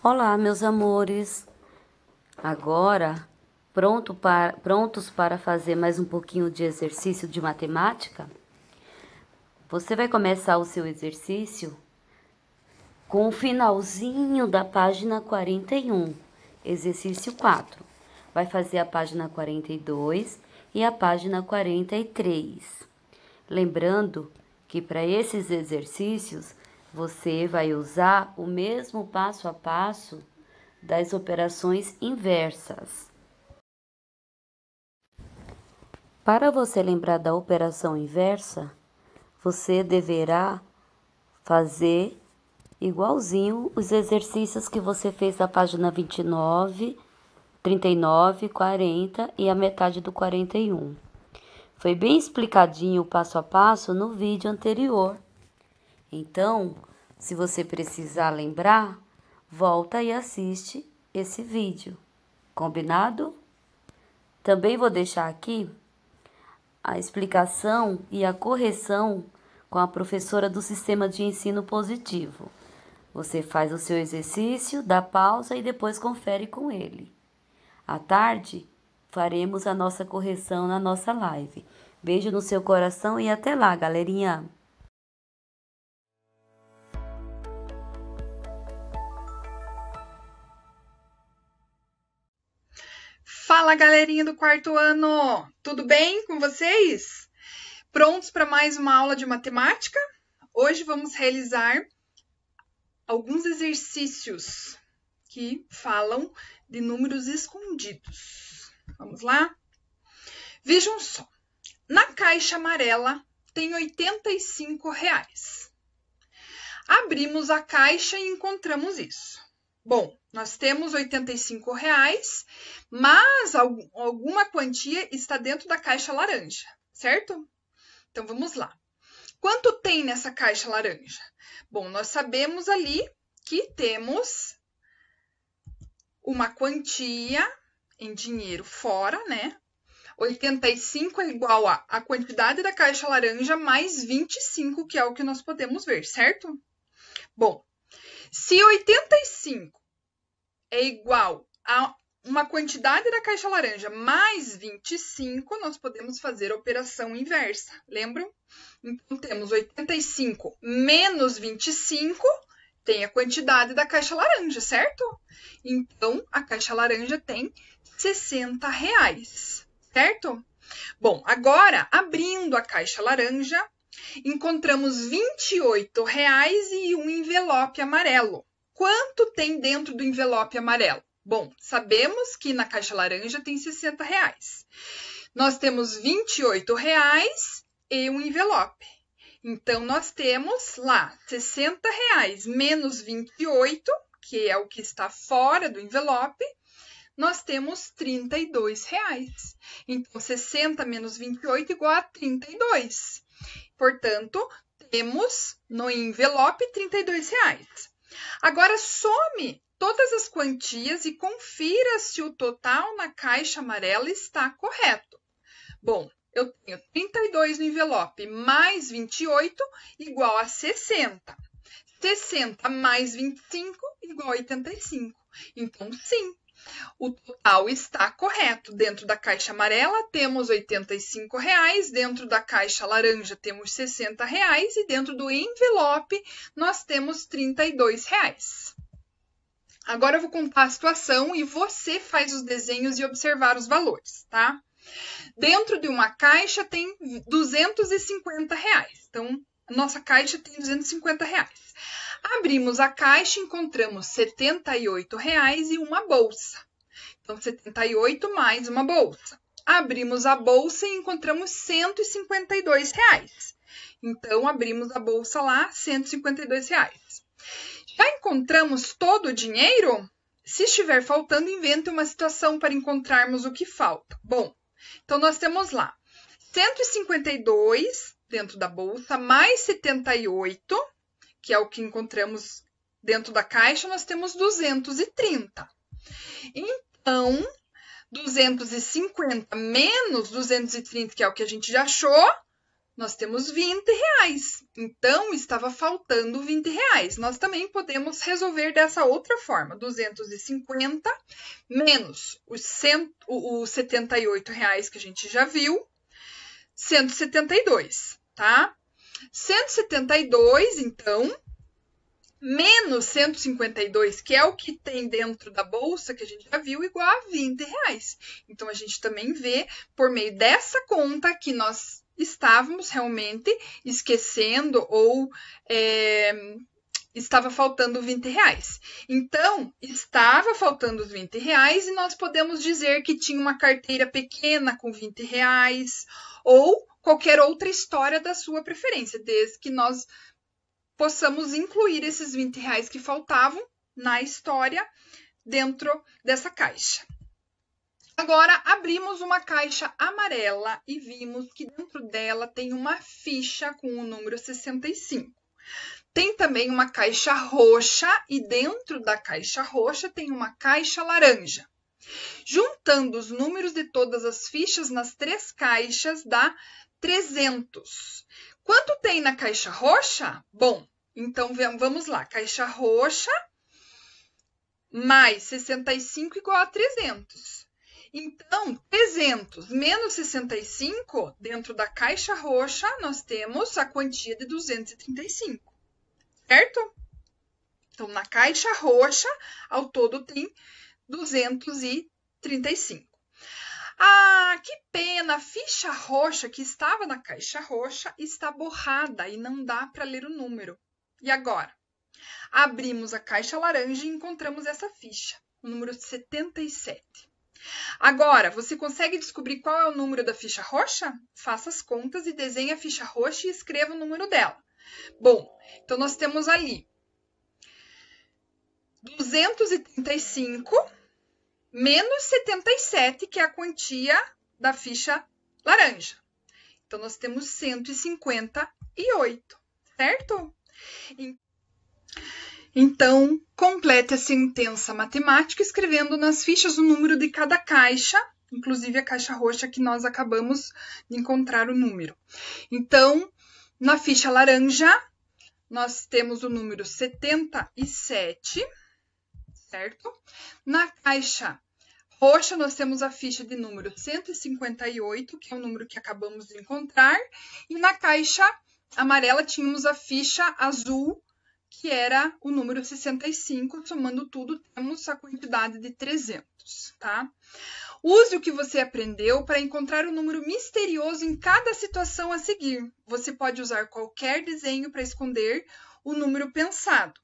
Olá, meus amores. Agora, pronto para, prontos para fazer mais um pouquinho de exercício de matemática? Você vai começar o seu exercício com o finalzinho da página 41, exercício 4. Vai fazer a página 42 e a página 43. Lembrando que para esses exercícios você vai usar o mesmo passo a passo das operações inversas. Para você lembrar da operação inversa, você deverá fazer igualzinho os exercícios que você fez da página 29, 39, 40 e a metade do 41. Foi bem explicadinho o passo a passo no vídeo anterior. Então, se você precisar lembrar, volta e assiste esse vídeo. Combinado? Também vou deixar aqui a explicação e a correção com a professora do Sistema de Ensino Positivo. Você faz o seu exercício, dá pausa e depois confere com ele. À tarde, faremos a nossa correção na nossa live. Beijo no seu coração e até lá, galerinha! Fala galerinha do quarto ano! Tudo bem com vocês? Prontos para mais uma aula de matemática? Hoje vamos realizar alguns exercícios que falam de números escondidos. Vamos lá? Vejam só. Na caixa amarela tem 85. Reais. Abrimos a caixa e encontramos isso. Bom, nós temos R$ 85, reais, mas alguma quantia está dentro da caixa laranja, certo? Então vamos lá. Quanto tem nessa caixa laranja? Bom, nós sabemos ali que temos uma quantia em dinheiro fora, né? 85 é igual a a quantidade da caixa laranja mais 25, que é o que nós podemos ver, certo? Bom, se 85 é igual a uma quantidade da caixa laranja mais 25, nós podemos fazer a operação inversa, lembram? Então, temos 85 menos 25, tem a quantidade da caixa laranja, certo? Então, a caixa laranja tem 60 reais, certo? Bom, agora, abrindo a caixa laranja, encontramos 28 reais e um envelope amarelo. Quanto tem dentro do envelope amarelo? Bom, sabemos que na caixa laranja tem 60 reais. Nós temos 28 reais e um envelope. Então, nós temos lá 60 reais menos 28, que é o que está fora do envelope, nós temos 32 reais. Então, 60 menos 28 é igual a 32. Portanto, temos no envelope 32 reais. Agora some todas as quantias e confira se o total na caixa amarela está correto. Bom, eu tenho 32 no envelope mais 28 igual a 60. 60 mais 25 igual a 85. Então, sim, o total está correto. Dentro da caixa amarela temos R$ 85,00, dentro da caixa laranja temos R$ 60,00 e dentro do envelope nós temos R$ 32,00. Agora eu vou contar a situação e você faz os desenhos e observar os valores, tá? Dentro de uma caixa tem 250 reais. Então, nossa caixa tem 250 reais. Abrimos a caixa, e encontramos R$ 78,00 e uma bolsa. Então, 78 mais uma bolsa. Abrimos a bolsa e encontramos 152 152,00. Então, abrimos a bolsa lá, 152 152,00. Já encontramos todo o dinheiro? Se estiver faltando, invente uma situação para encontrarmos o que falta. Bom, então nós temos lá 152 dentro da bolsa, mais 78, que é o que encontramos dentro da caixa, nós temos 230. Então, 250 menos 230, que é o que a gente já achou, nós temos 20 reais. Então, estava faltando 20 reais. Nós também podemos resolver dessa outra forma. 250 menos os, cento, os 78 reais que a gente já viu, 172, tá? 172, então, menos 152, que é o que tem dentro da bolsa, que a gente já viu, igual a 20 reais. Então, a gente também vê, por meio dessa conta, que nós estávamos realmente esquecendo ou é, estava faltando 20 reais. Então, estava faltando os 20 reais e nós podemos dizer que tinha uma carteira pequena com 20 reais ou qualquer outra história da sua preferência, desde que nós possamos incluir esses 20 reais que faltavam na história dentro dessa caixa. Agora abrimos uma caixa amarela e vimos que dentro dela tem uma ficha com o número 65. Tem também uma caixa roxa e dentro da caixa roxa tem uma caixa laranja juntando os números de todas as fichas nas três caixas dá 300. Quanto tem na caixa roxa? Bom, então vamos lá, caixa roxa mais 65 igual a 300. Então, 300 menos 65, dentro da caixa roxa, nós temos a quantia de 235, certo? Então, na caixa roxa, ao todo tem 235. Ah, que pena! A ficha roxa que estava na caixa roxa está borrada e não dá para ler o número. E agora? Abrimos a caixa laranja e encontramos essa ficha, o número 77. Agora, você consegue descobrir qual é o número da ficha roxa? Faça as contas e desenhe a ficha roxa e escreva o número dela. Bom, então nós temos ali 235 menos 77, que é a quantia da ficha laranja. Então, nós temos 158, certo? Então, complete a sentença matemática escrevendo nas fichas o número de cada caixa, inclusive a caixa roxa que nós acabamos de encontrar o número. Então, na ficha laranja, nós temos o número 77 certo? Na caixa roxa, nós temos a ficha de número 158, que é o número que acabamos de encontrar, e na caixa amarela tínhamos a ficha azul, que era o número 65, somando tudo, temos a quantidade de 300, tá? Use o que você aprendeu para encontrar o um número misterioso em cada situação a seguir. Você pode usar qualquer desenho para esconder o número pensado.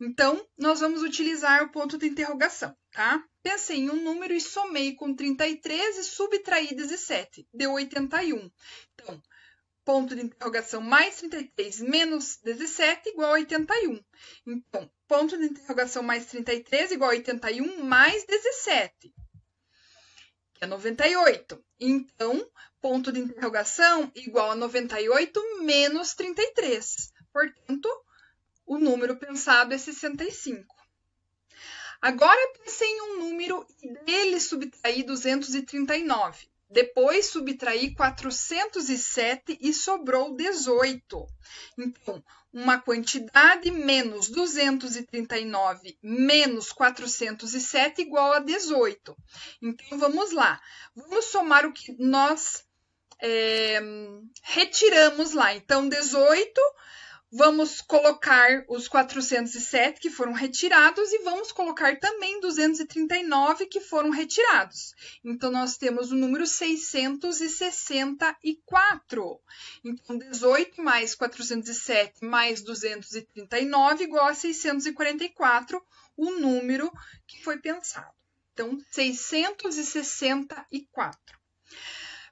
Então, nós vamos utilizar o ponto de interrogação, tá? Pensei em um número e somei com 33 e subtraí 17, deu 81. Então, ponto de interrogação mais 33 menos 17 igual a 81. Então, ponto de interrogação mais 33 igual a 81 mais 17, que é 98. Então, ponto de interrogação igual a 98 menos 33 o número pensado é 65. Agora pensei em um número e dele subtrair 239. Depois subtraí 407 e sobrou 18. Então, uma quantidade menos 239 menos 407 igual a 18. Então, vamos lá. Vamos somar o que nós é, retiramos lá. Então, 18 Vamos colocar os 407 que foram retirados e vamos colocar também 239 que foram retirados. Então, nós temos o número 664. Então, 18 mais 407 mais 239 igual a 644, o número que foi pensado. Então, 664.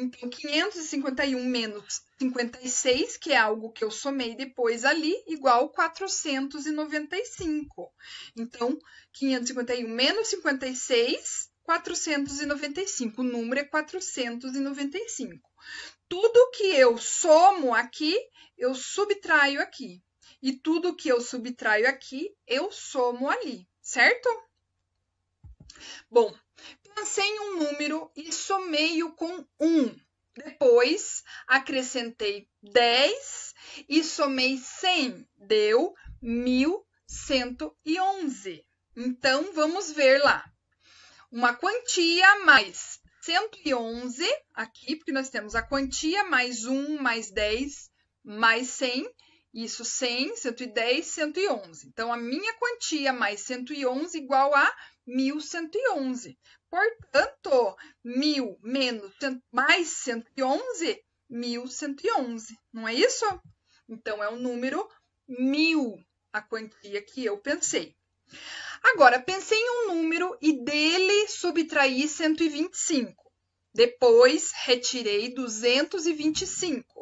Então, 551 menos 56, que é algo que eu somei depois ali, igual 495. Então, 551 menos 56, 495. O número é 495. Tudo que eu somo aqui, eu subtraio aqui. E tudo que eu subtraio aqui, eu somo ali, certo? Bom, Lancei um número e somei-o com 1. Depois, acrescentei 10 e somei 100, deu 1111. Então, vamos ver lá. Uma quantia mais 111 aqui, porque nós temos a quantia mais 1, mais 10, mais 100 isso 100, 110, 111. Então, a minha quantia mais 111 igual a 1.111. Portanto, 1.000 menos, mais 111, 1.111. Não é isso? Então, é o número 1.000, a quantia que eu pensei. Agora, pensei em um número e dele subtraí 125. Depois, retirei 225.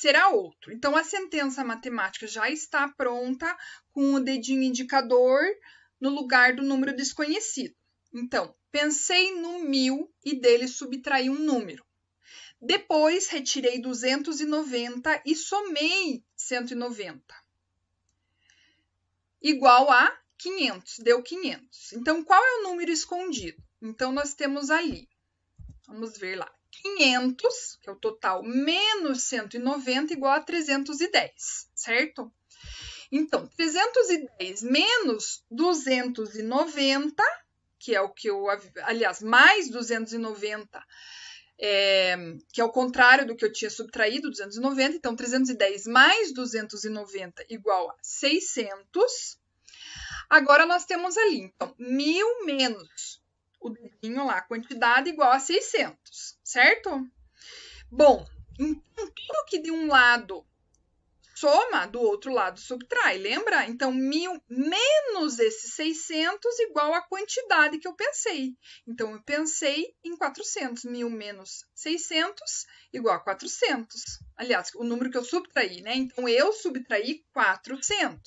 será outro. Então, a sentença matemática já está pronta com o dedinho indicador no lugar do número desconhecido. Então, pensei no mil e dele subtraí um número. Depois, retirei 290 e somei 190. Igual a 500, deu 500. Então, qual é o número escondido? Então, nós temos ali. Vamos ver lá. 500, que é o total, menos 190 igual a 310, certo? Então, 310 menos 290, que é o que eu. Aliás, mais 290, é, que é o contrário do que eu tinha subtraído, 290. Então, 310 mais 290 igual a 600. Agora, nós temos ali, então, 1.000 menos o dedinho lá, quantidade igual a 600, certo? Bom, então tudo que de um lado soma, do outro lado subtrai, lembra? Então, mil menos esse 600 igual à quantidade que eu pensei. Então, eu pensei em 400. Mil menos 600 igual a 400. Aliás, o número que eu subtraí, né? Então, eu subtraí 400.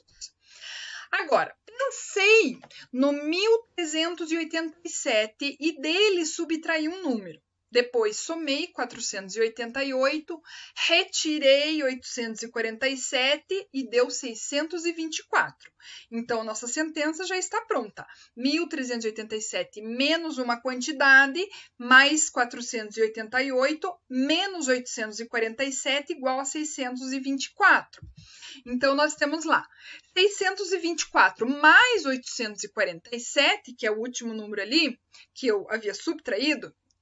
Agora, não sei. No 1387 e dele subtrair um número. Depois somei 488, retirei 847 e deu 624. Então, nossa sentença já está pronta. 1.387 menos uma quantidade, mais 488, menos 847, igual a 624. Então, nós temos lá 624 mais 847, que é o último número ali, que eu havia subtraído,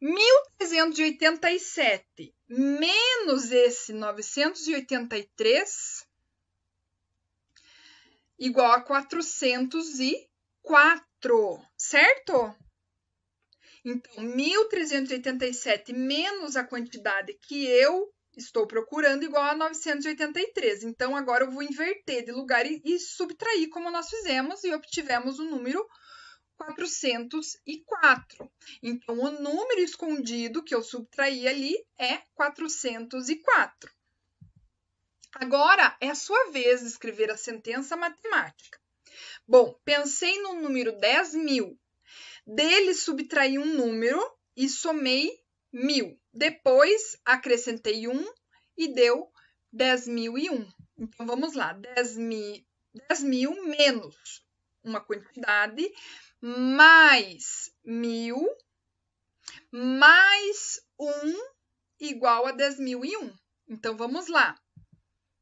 1387 menos esse 983 igual a 404, certo? Então, 1387 menos a quantidade que eu estou procurando igual a 983. Então, agora eu vou inverter de lugar e, e subtrair como nós fizemos e obtivemos o número 404. Então, o número escondido que eu subtraí ali é 404. Agora é a sua vez de escrever a sentença matemática. Bom, pensei no número 10 mil. Dele subtraí um número e somei mil. Depois acrescentei um e deu 10.001. Então vamos lá, 10.000 10 mil menos uma quantidade mais mil mais um igual a dez mil e um. Então vamos lá.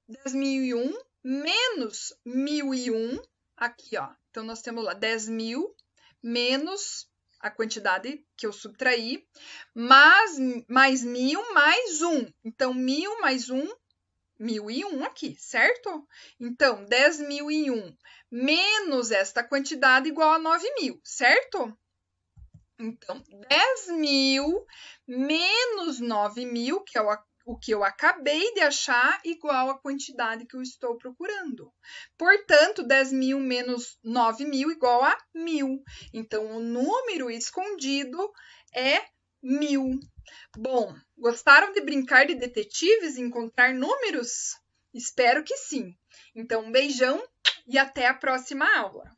Dez mil e um menos mil e um aqui, ó. Então nós temos lá dez mil menos a quantidade que eu subtraí, mais, mais mil mais um. Então, mil mais um mil e um aqui, certo? Então, dez mil e um menos esta quantidade igual a nove mil, certo? Então, dez mil menos nove mil, que é o o que eu acabei de achar igual à quantidade que eu estou procurando. Portanto, 10.000 mil menos 9.000 mil igual a mil. Então, o número escondido é mil. Bom, Gostaram de brincar de detetives e encontrar números? Espero que sim. Então, um beijão e até a próxima aula.